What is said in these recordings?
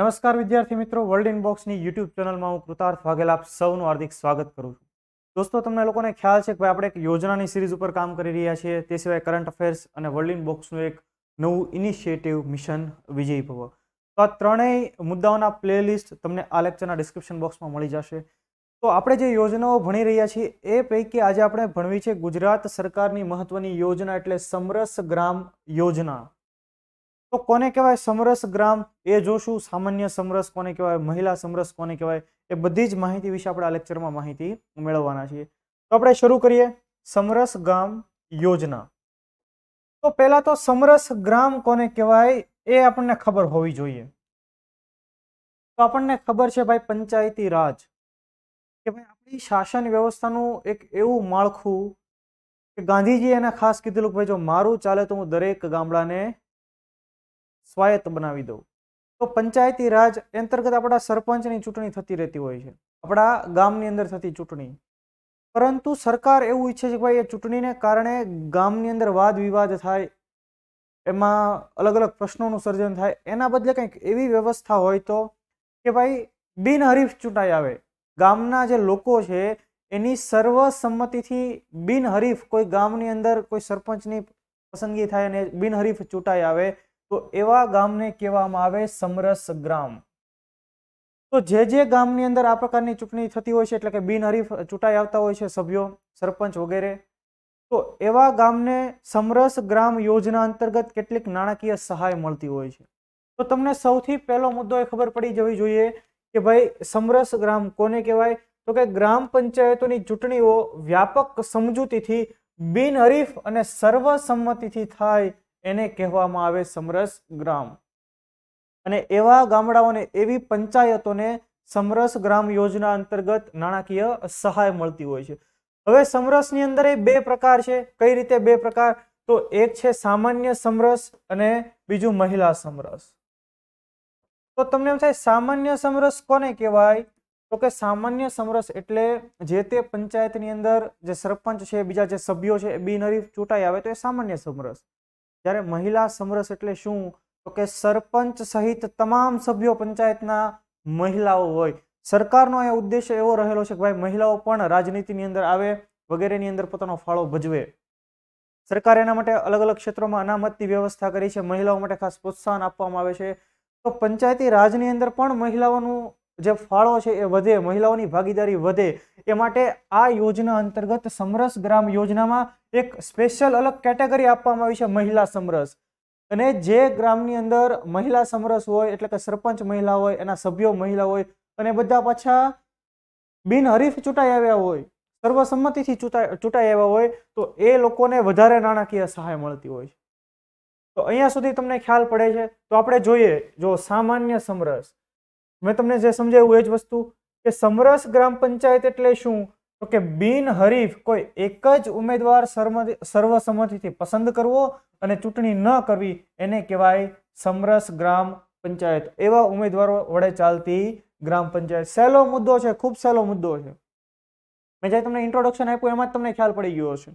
નમસ્કાર વિદ્યાર્થી મિત્રો વર્લ્ડ ઇનબોક્સની યુટ્યુબ ચેનલમાં હું કૃતાર્થ વાઘેલ આપ સૌનું હાર્દિક સ્વાગત કરું છું દોસ્તો તમને લોકોને ખ્યાલ છે કે આપણે એક યોજનાની સિરીઝ ઉપર કામ કરી રહ્યા છીએ તે સિવાય કરંટ અફેર્સ અને વર્લ્ડ ઇનબોક્સનું એક નવું ઇનિશિયેટિવ મિશન વિજય ભવ તો આ ત્રણેય મુદ્દાઓના પ્લેલિસ્ટ તમને આ લેક્ચરના ડિસ્ક્રિપ્શન બોક્સમાં મળી જશે તો આપણે જે યોજનાઓ ભણી રહ્યા છીએ એ પૈકી આજે આપણે ભણવી છે ગુજરાત સરકારની મહત્વની યોજના એટલે સમરસ ગ્રામ યોજના તો કોને કહેવાય સમરસ ગ્રામ એ જોશું સામાન્ય સમરસ કોને કહેવાય મહિલા સમરસ કોને કહેવાય એ બધી જ માહિતી વિશે આપણે આ લેક્ચરમાં માહિતી મેળવવાના છીએ તો આપણે શરૂ કરીએ સમરસ ગ્રામ યોજના તો પહેલા તો સમરસ ગ્રામ કોને કહેવાય એ આપણને ખબર હોવી જોઈએ તો આપણને ખબર છે ભાઈ પંચાયતી રાજ કે ભાઈ આપણી શાસન વ્યવસ્થાનું એક એવું માળખું કે ગાંધીજી એને ખાસ કીધેલું કે જો મારું ચાલે તો હું દરેક ગામડાને સ્વાયત્ત બનાવી દઉં તો પંચાયતી રાજ અંતર્ગત આપણા સરપંચની ચૂંટણી થતી રહેતી હોય છે આપણા ગામની અંદર થતી ચૂંટણી પરંતુ સરકાર એવું ઈચ્છે છે કે ભાઈ એ ચૂંટણીને કારણે ગામની અંદર વાદ વિવાદ થાય એમાં અલગ અલગ પ્રશ્નોનું સર્જન થાય એના બદલે કંઈક એવી વ્યવસ્થા હોય તો કે ભાઈ બિનહરીફ ચૂંટાઈ આવે ગામના જે લોકો છે એની સર્વસંમતિથી બિનહરીફ કોઈ ગામની અંદર કોઈ સરપંચની પસંદગી થાય અને બિનહરીફ ચૂંટાઈ આવે તો એવા ગામને કહેવામાં આવે સમરસ ગ્રામ તો જે જે ગામની અંદર આ પ્રકારની ચૂંટણી થતી હોય છે એટલે કે બિનહરીફ ચૂંટાઈ આવતા હોય છે સભ્યો સરપંચ વગેરે તો એવા ગામને સમરસ ગ્રામ યોજના અંતર્ગત કેટલીક નાણાકીય સહાય મળતી હોય છે તો તમને સૌથી પહેલો મુદ્દો એ ખબર પડી જવી જોઈએ કે ભાઈ સમરસ ગ્રામ કોને કહેવાય તો કે ગ્રામ પંચાયતોની ચૂંટણીઓ વ્યાપક સમજૂતીથી બિનહરીફ અને સર્વસંમતિથી થાય એને કહેવામાં આવે સમરસ ગ્રામ અને એવા ગામડાઓને એવી પંચાયતોને સમરસ ગ્રામ યોજના અંતર્ગત નાણાકીય સહાય મળતી હોય છે હવે સમરસની અંદર એ બે પ્રકાર છે કઈ રીતે બે પ્રકાર તો એક છે સામાન્ય સમરસ અને બીજું મહિલા સમરસ તો તમને એમ થાય સામાન્ય સમરસ કોને કહેવાય તો કે સામાન્ય સમરસ એટલે જે તે પંચાયતની અંદર જે સરપંચ છે બીજા જે સભ્યો છે એ બિનહરીફ ચૂંટાઈ આવે તો એ સામાન્ય સમરસ જ્યારે મહિલા સમરસ એટલે શું તો કે સરપંચ સહિત તમામ સભ્યો પંચાયતના મહિલાઓ હોય સરકારનો એ ઉદ્દેશ્ય એવો રહેલો છે કે ભાઈ મહિલાઓ પણ રાજનીતિની અંદર આવે વગેરેની અંદર પોતાનો ફાળો ભજવે સરકાર એના માટે અલગ અલગ ક્ષેત્રોમાં અનામતની વ્યવસ્થા કરી છે મહિલાઓ માટે ખાસ પ્રોત્સાહન આપવામાં આવે છે તો પંચાયતી રાજની અંદર પણ મહિલાઓનું જે ફાળો છે એ વધે મહિલાઓની ભાગીદારી વધે એ માટે આ યોજના અંતર્ગત સમરસ ગ્રામ યોજનામાં એક સ્પેશિયલ અલગ કેટેગરી આપવામાં આવી છે મહિલા સમરસ અને જે ગ્રામની અંદર મહિલા સમરસ હોય એટલે કે સરપંચ મહિલા હોય એના સભ્યો મહિલા હોય અને બધા પાછા બિનહરીફ ચૂંટાઈ આવ્યા હોય સર્વસંમતિથી ચૂંટાઈ ચૂંટાઈ આવ્યા હોય તો એ લોકોને વધારે નાણાકીય સહાય મળતી હોય છે તો અહીંયા સુધી તમને ખ્યાલ પડે છે તો આપણે જોઈએ જો સામાન્ય સમરસ મેં તમને જે સમજાવ્યું એ જ વસ્તુ કે સમરસ ગ્રામ પંચાયત એટલે શું તો કે બિનહરીફ કોઈ એક જ ઉમેદવાર સર્વસંમતિથી પસંદ કરવો અને ચૂંટણી ન કરવી એને કહેવાય સમરસ ગ્રામ પંચાયત એવા ઉમેદવારો વડે ચાલતી ગ્રામ પંચાયત સહેલો મુદ્દો છે ખૂબ સહેલો મુદ્દો છે મેં જે તમને ઇન્ટ્રોડક્શન આપ્યું એમાં જ તમને ખ્યાલ પડી ગયો છે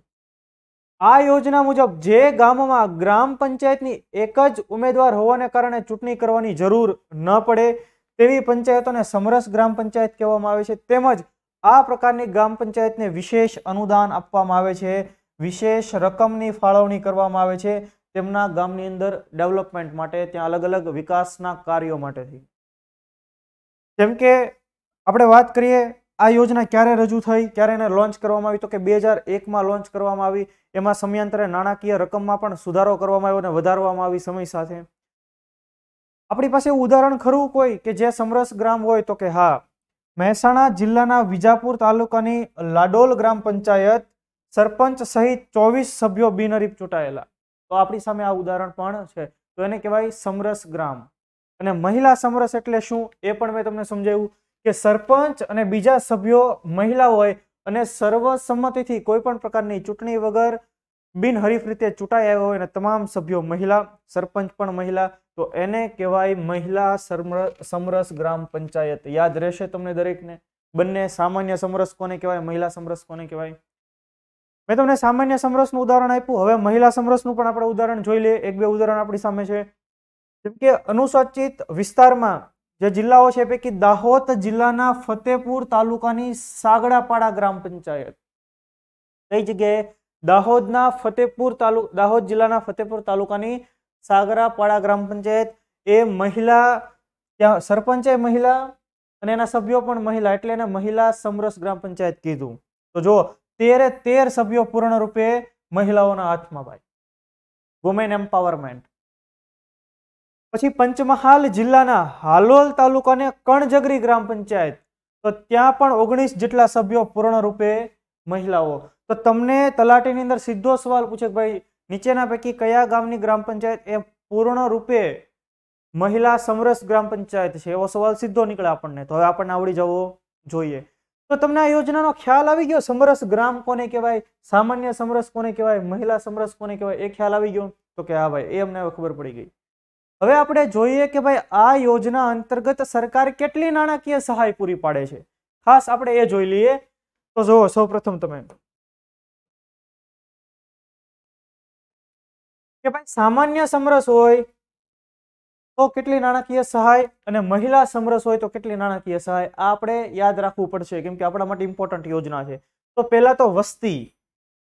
આ યોજના મુજબ જે ગામમાં ગ્રામ પંચાયતની એક જ ઉમેદવાર હોવાને કારણે ચૂંટણી કરવાની જરૂર ન પડે તેવી પંચાયતોને સમરસ ગ્રામ પંચાયત કહેવામાં આવે છે તેમજ આ પ્રકારની ગ્રામ પંચાયતને વિશેષ અનુદાન આપવામાં આવે છે વિશેષ રકમની ફાળવણી કરવામાં આવે છે તેમના ગામની અંદર ડેવલપમેન્ટ માટે ત્યાં અલગ અલગ વિકાસના કાર્યો માટેથી જેમ કે આપણે વાત કરીએ આ યોજના ક્યારે રજૂ થઈ ક્યારે એને લોન્ચ કરવામાં આવી તો કે બે હજાર એકમાં લોન્ચ કરવામાં આવી એમાં સમયાંતરે નાણાકીય રકમમાં પણ સુધારો કરવામાં આવ્યો અને વધારવામાં આવી સમય સાથે આપણી પાસે ઉદાહરણ ખરું કોઈ કે જે સમરસ ગ્રામ હોય તો કે હા મહેસાણા જિલ્લાના વિજાપુર તાલુકાની લાડોલ ગ્રામ પંચાયત સરપંચ સહિત ચોવીસ સભ્યો બિનહરીફ ચૂંટાયેલા તો આપણી સામે આ ઉદાહરણ પણ છે તો એને કહેવાય સમરસ ગ્રામ અને મહિલા સમરસ એટલે શું એ પણ મેં તમને સમજાવ્યું કે સરપંચ અને બીજા સભ્યો મહિલા હોય અને સર્વસંમતિથી કોઈ પણ પ્રકારની ચૂંટણી વગર બિનહરીફ રીતે ચૂંટાઈ આવ્યો હોય અને તમામ સભ્યો મહિલા સરપંચ પણ મહિલા તો એને કહેવાય મહિલા સમરસ ગ્રામ પંચાયત યાદ રહેશે તમને દરેકને બંને સામાન્ય સમરસ કોને કહેવાય મહિલા સમરસ કોને કહેવાય મેં તમને સામાન્ય સમરસનું ઉદાહરણ આપ્યું હવે મહિલા સમરસનું પણ આપણે ઉદાહરણ જોઈ લઈએ એક બે ઉદાહરણ આપણી સામે છે જેમ કે અનુસૂચિત વિસ્તારમાં જે જિલ્લાઓ છે પૈકી દાહોદ જિલ્લાના ફતેપુર તાલુકાની સાગડાપાડા ગ્રામ પંચાયત કઈ જગ્યાએ દાહોદના ફતેપુર તાલુક દાહોદ જિલ્લાના ફતેપુર તાલુકાની સાગરાપાડા ગ્રામ પંચાયત એ મહિલા ત્યાં સરપંચે મહિલા અને એના સભ્યો પણ મહિલા એટલે એને મહિલા સમરસ ગ્રામ પંચાયત કીધું તો જો તેરે તેર સભ્યો પૂર્ણ રૂપે મહિલાઓના હાથમાં ભાઈ વુમેન એમ્પાવરમેન્ટ પછી પંચમહાલ જિલ્લાના હાલોલ તાલુકાને કણજગરી ગ્રામ પંચાયત તો ત્યાં પણ ઓગણીસ જેટલા સભ્યો પૂર્ણ રૂપે મહિલાઓ તો તમને તલાટીની અંદર સીધો સવાલ પૂછે ભાઈ નીચેના પૈકી કયા ગામની ગ્રામ પંચાયત એ પૂર્ણ રૂપે મહિલા સમરસ ગ્રામ પંચાયત છે એવો સવાલ સીધો નીકળે આપણને તો હવે આપણને આવડી જવો જોઈએ તો તમને આ યોજનાનો ખ્યાલ આવી ગયો સમરસ ગ્રામ કોને કહેવાય સામાન્ય સમરસ કોને કહેવાય મહિલા સમરસ કોને કહેવાય એ ખ્યાલ આવી ગયો તો કે હા ભાઈ એ અમને ખબર પડી ગઈ હવે આપણે જોઈએ કે ભાઈ આ યોજના અંતર્ગત સરકાર કેટલી નાણાકીય સહાય પૂરી પાડે છે ખાસ આપણે એ જોઈ લઈએ તો જુઓ સૌપ્રથમ તમે કે ભાઈ સામાન્ય સમરસ હોય તો કેટલી નાણાકીય સહાય અને મહિલા સમરસ હોય તો કેટલી નાણાકીય સહાય આ આપણે યાદ રાખવું પડશે કેમ કે આપણા માટે ઇમ્પોર્ટન્ટ યોજના છે તો પહેલા તો વસ્તી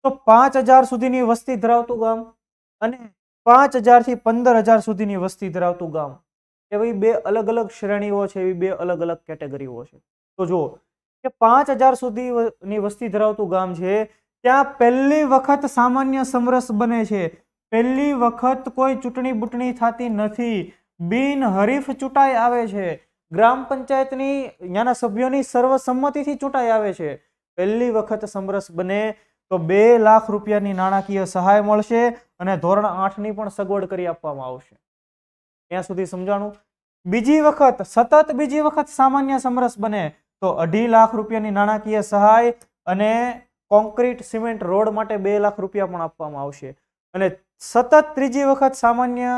તો પાંચ હજાર સુધીની વસ્તી ધરાવતું ગામ અને પાંચ હજારથી પંદર હજાર સુધીની વસ્તી ધરાવતું ગામ એવી બે અલગ અલગ શ્રેણીઓ છે એવી બે અલગ અલગ કેટેગરીઓ છે તો જુઓ કે પાંચ હજાર સુધીની વસ્તી ધરાવતું ગામ છે ત્યાં પહેલી વખત સામાન્ય સમરસ બને છે પહેલી વખત કોઈ ચૂંટણી બૂંટણી થતી નથી બિન હરીફ ચૂંટાઈ આવે છે ગ્રામ પંચાયતની ત્યાંના સભ્યોની સર્વસંમતિથી ચૂંટાઈ આવે છે પહેલી વખત સમરસ બને તો બે લાખ રૂપિયાની નાણાકીય સહાય મળશે અને ધોરણ આઠની પણ સગવડ કરી આપવામાં આવશે ત્યાં સુધી સમજાણું બીજી વખત સતત બીજી વખત સામાન્ય સમરસ બને તો અઢી લાખ રૂપિયાની નાણાકીય સહાય અને કોન્ક્રીટ સિમેન્ટ રોડ માટે બે લાખ રૂપિયા પણ આપવામાં આવશે અને સતત ત્રીજી વખત સામાન્ય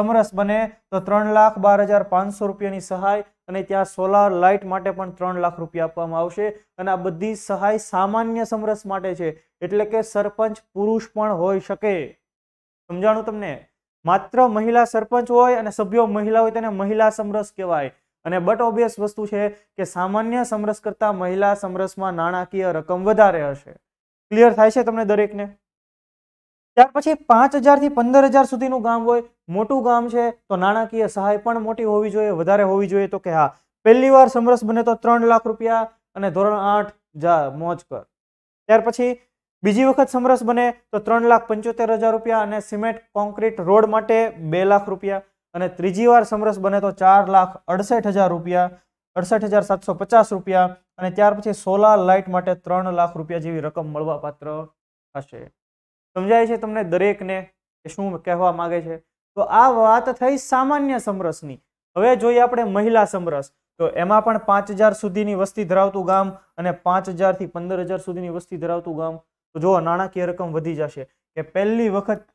સમરસ બને તો ત્રણ લાખ બાર હજાર પાંચસો રૂપિયાની સહાય અને ત્યાં સોલાર લાઇટ માટે પણ ત્રણ લાખ રૂપિયા આપવામાં આવશે અને આ બધી સહાય સામાન્ય સમરસ માટે છે એટલે કે સરપંચ પુરુષ પણ હોઈ શકે સમજાણું તમને માત્ર મહિલા સરપંચ હોય અને સભ્યો મહિલા હોય તેને મહિલા સમરસ કહેવાય અને બટ ઓબ્વિયસ વસ્તુ છે કે સામાન્ય સમરસ કરતાં મહિલા સમરસમાં નાણાકીય રકમ વધારે હશે ક્લિયર થાય છે તમને દરેકને ત્યાર પછી પાંચ હજારથી પંદર હજાર સુધીનું ગામ હોય મોટું ગામ છે તો નાણાકીય સહાય પણ મોટી હોવી જોઈએ વધારે હોવી જોઈએ તો કે હા પહેલી વાર સમરસ બને તો ત્રણ લાખ રૂપિયા અને ધોરણ આઠ જા મોજ કર ત્યાર પછી બીજી વખત સમરસ બને તો ત્રણ લાખ પંચોતેર હજાર રૂપિયા અને સિમેન્ટ કોન્ક્રીટ રોડ માટે બે લાખ રૂપિયા અને ત્રીજી વાર સમરસ બને તો ચાર લાખ અડસઠ હજાર રૂપિયા અડસઠ હજાર સાતસો પચાસ રૂપિયા અને ત્યાર પછી સોલાર લાઇટ માટે ત્રણ લાખ રૂપિયા જેવી રકમ મળવાપાત્ર હશે સમજાય છે તમને દરેકને શું કહેવા માંગે છે તો આ વાત થઈ સામાન્ય સમરસની હવે જોઈએ આપણે મહિલા સમરસ તો એમાં પણ પાંચ હજાર સુધીની વસ્તી ધરાવતું ગામ અને પાંચ હજારથી પંદર હજાર સુધીની વસ્તી ધરાવતું ગામ તો જો નાણાકીય રકમ વધી જશે કે પહેલી વખત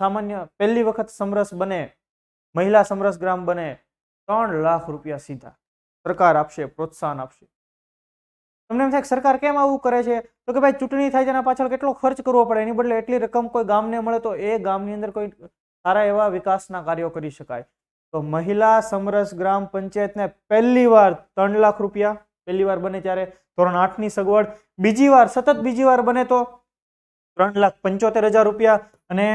સામાન્ય પહેલી વખત સમરસ બને મહિલા સમરસ ગ્રામ બને ત્રણ લાખ રૂપિયા સીધા સરકાર આપશે પ્રોત્સાહન આપશે તમને એમ થાય સરકાર કેમ આવું કરે છે તો કે ભાઈ ચૂંટણી થાય તેના પાછળ કેટલો ખર્ચ કરવો પડે એની બદલે એટલી રકમ કોઈ ગામને મળે તો એ ગામની અંદર કોઈ સારા એવા વિકાસના કાર્યો કરી શકાય તો મહિલા સમરસ ગ્રામ પંચાયતને પહેલી વાર ત્રણ લાખ રૂપિયા પહેલી વાર બને ત્યારે ધોરણ આઠની સગવડ બીજી વાર સતત બીજી વાર બને તો ત્રણ લાખ પંચોતેર હજાર રૂપિયા અને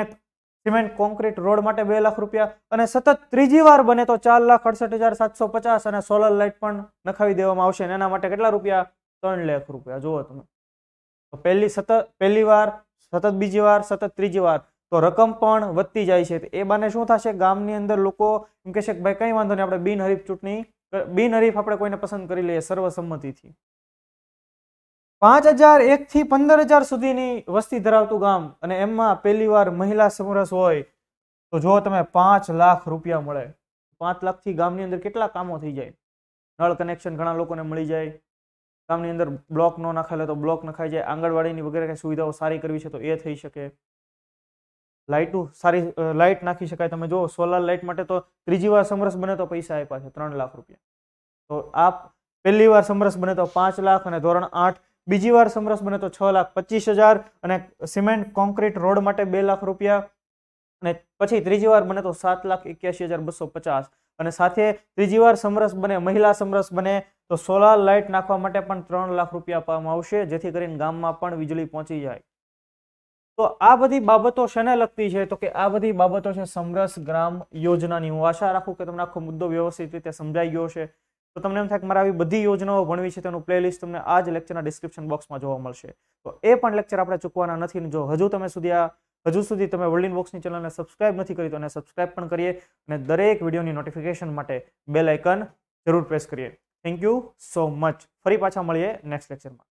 સિમેન્ટ કોન્ક્રીટ રોડ માટે બે લાખ રૂપિયા અને સતત ત્રીજી વાર બને તો ચાર લાખ અડસઠ હજાર સાતસો પચાસ અને સોલર લાઇટ પણ નખાવી દેવામાં આવશે અને એના માટે કેટલા રૂપિયા ત્રણ લાખ રૂપિયા જોવો તમે તો પહેલી સતત પહેલી વાર સતત બીજી વાર સતત ત્રીજી વાર તો રકમ પણ વધતી જાય છે એ બને શું થશે ગામની અંદર લોકો એમ કહેશે કે ભાઈ કઈ વાંધો નહીં આપણે બિનહરીફ ચૂંટણી બિનહરીફ આપણે કોઈને પસંદ કરી લઈએ સર્વસંમતિથી પાંચ હજાર થી પંદર હજાર સુધીની વસ્તી ધરાવતું ગામ અને એમાં પહેલી વાર મહિલા સમરસ હોય તો જો તમે પાંચ લાખ રૂપિયા મળે પાંચ લાખથી ગામની અંદર કેટલા કામો થઈ જાય નળ કનેક્શન ઘણા લોકોને મળી જાય ગામની અંદર બ્લોક ન નાખેલો તો બ્લોક નખાઈ જાય આંગણવાડીની વગેરે કઈ સુવિધાઓ સારી કરવી છે તો એ થઈ શકે લાઇટનું સારી લાઇટ નાખી શકાય તમે જો સોલાર લાઇટ માટે તો ત્રીજી વાર સમરસ બને તો પૈસા આપ્યા છે ત્રણ લાખ રૂપિયા તો આ પહેલી વાર સમરસ બને તો પાંચ લાખ અને ધોરણ આઠ બીજી વાર સમરસ બને તો છ લાખ પચીસ હજાર અને સિમેન્ટ કોન્ક્રીટ રોડ માટે બે લાખ રૂપિયા અને પછી ત્રીજી વાર બને તો સાત લાખ એક્યાસી હજાર બસો પચાસ અને સાથે ત્રીજી વાર સમરસ બને મહિલા સમરસ બને તો સોલાર લાઇટ નાખવા માટે પણ ત્રણ લાખ રૂપિયા આપવામાં આવશે જેથી કરીને ગામમાં પણ વીજળી પહોંચી જાય તો આ બધી બાબતો શેને લગતી છે તો કે આ બધી બાબતો છે સમરસ ગ્રામ યોજનાની હું આશા રાખું કે તમને આખો મુદ્દો વ્યવસ્થિત રીતે સમજાઈ ગયો છે તો તમને એમ થાય કે મારે આવી બધી યોજનાઓ ભણવી છે તેનું પ્લેલિસ્ટ તમને આ જ લેક્ચરના ડિસ્ક્રિપ્શન બોક્સમાં જોવા મળશે તો એ પણ લેક્ચર આપણે ચૂકવાના નથી જો હજુ તમે સુધી આ હજુ સુધી તમે વર્લ્ડ બોક્સની ચેનલને સબસ્ક્રાઇબ નથી કરી તો એને સબસ્ક્રાઇબ પણ કરીએ અને દરેક વિડીયોની નોટિફિકેશન માટે બેલ આઇકન જરૂર પ્રેસ કરીએ થેન્ક યુ સો મચ ફરી પાછા મળીએ નેક્સ્ટ લેક્ચરમાં